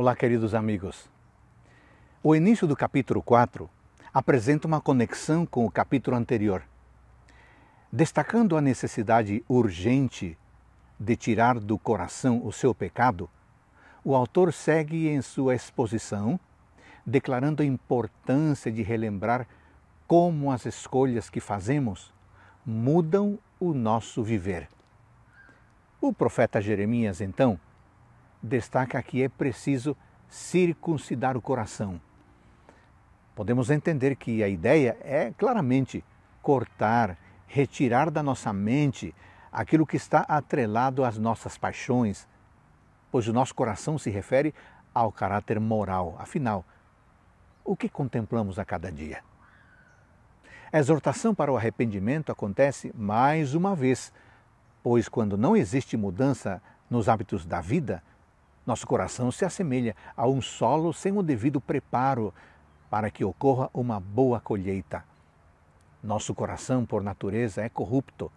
Olá, queridos amigos. O início do capítulo 4 apresenta uma conexão com o capítulo anterior, destacando a necessidade urgente de tirar do coração o seu pecado. O autor segue em sua exposição, declarando a importância de relembrar como as escolhas que fazemos mudam o nosso viver. O profeta Jeremias, então, destaca que é preciso circuncidar o coração. Podemos entender que a ideia é claramente cortar, retirar da nossa mente aquilo que está atrelado às nossas paixões, pois o nosso coração se refere ao caráter moral. Afinal, o que contemplamos a cada dia? A exortação para o arrependimento acontece mais uma vez, pois quando não existe mudança nos hábitos da vida, nosso coração se assemelha a um solo sem o devido preparo para que ocorra uma boa colheita. Nosso coração, por natureza, é corrupto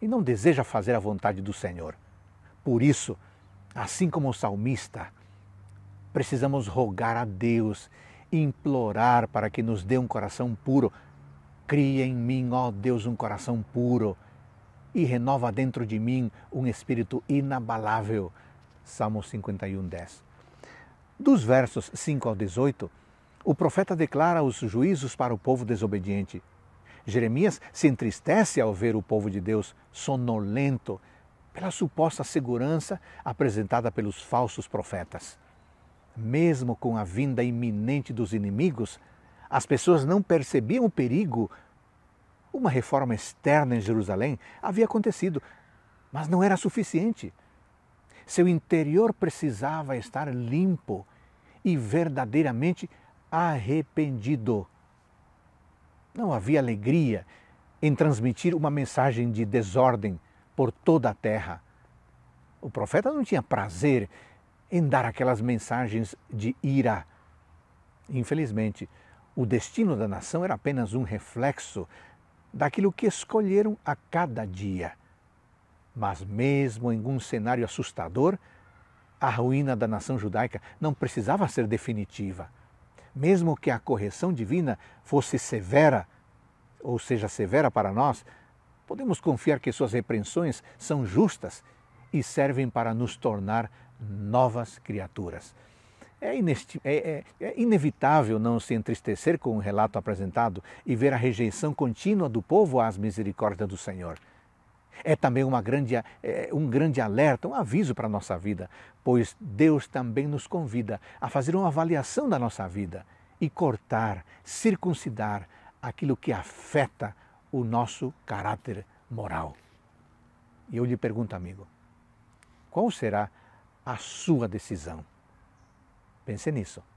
e não deseja fazer a vontade do Senhor. Por isso, assim como o salmista, precisamos rogar a Deus, implorar para que nos dê um coração puro. Cria em mim, ó Deus, um coração puro e renova dentro de mim um espírito inabalável. Salmo 51, 10. Dos versos 5 ao 18, o profeta declara os juízos para o povo desobediente. Jeremias se entristece ao ver o povo de Deus sonolento pela suposta segurança apresentada pelos falsos profetas. Mesmo com a vinda iminente dos inimigos, as pessoas não percebiam o perigo. Uma reforma externa em Jerusalém havia acontecido, mas não era suficiente. Seu interior precisava estar limpo e verdadeiramente arrependido. Não havia alegria em transmitir uma mensagem de desordem por toda a terra. O profeta não tinha prazer em dar aquelas mensagens de ira. Infelizmente, o destino da nação era apenas um reflexo daquilo que escolheram a cada dia. Mas, mesmo em um cenário assustador, a ruína da nação judaica não precisava ser definitiva. Mesmo que a correção divina fosse severa, ou seja, severa para nós, podemos confiar que suas repreensões são justas e servem para nos tornar novas criaturas. É, é, é, é, inevitável não se entristecer com o relato apresentado e ver a rejeição contínua do povo às misericórdias do Senhor. É também uma grande, é, um grande alerta, um aviso para a nossa vida, pois Deus também nos convida a fazer uma avaliação da nossa vida e cortar, circuncidar aquilo que afeta o nosso caráter moral. E eu lhe pergunto, amigo, qual será a sua decisão? Pense nisso.